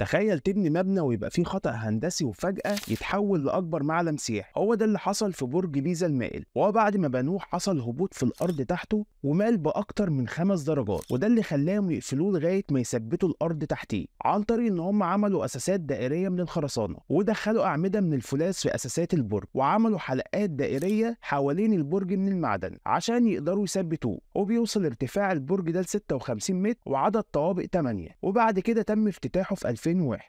تخيل تبني مبنى ويبقى فيه خطأ هندسي وفجأة يتحول لأكبر معلم سياحي، هو ده اللي حصل في برج بيزا المائل، وهو بعد ما بنوه حصل هبوط في الأرض تحته ومال بأكتر من خمس درجات، وده اللي خلاهم يقفلوه لغاية ما يثبتوا الأرض تحتيه، عن طريق إن هم عملوا أساسات دائرية من الخرسانة، ودخلوا أعمدة من الفولاذ في أساسات البرج، وعملوا حلقات دائرية حوالين البرج من المعدن عشان يقدروا يثبتوه، وبيوصل ارتفاع البرج ده ل 56 متر وعدد طوابق 8، وبعد كده تم افتتاحه في 2000 in with.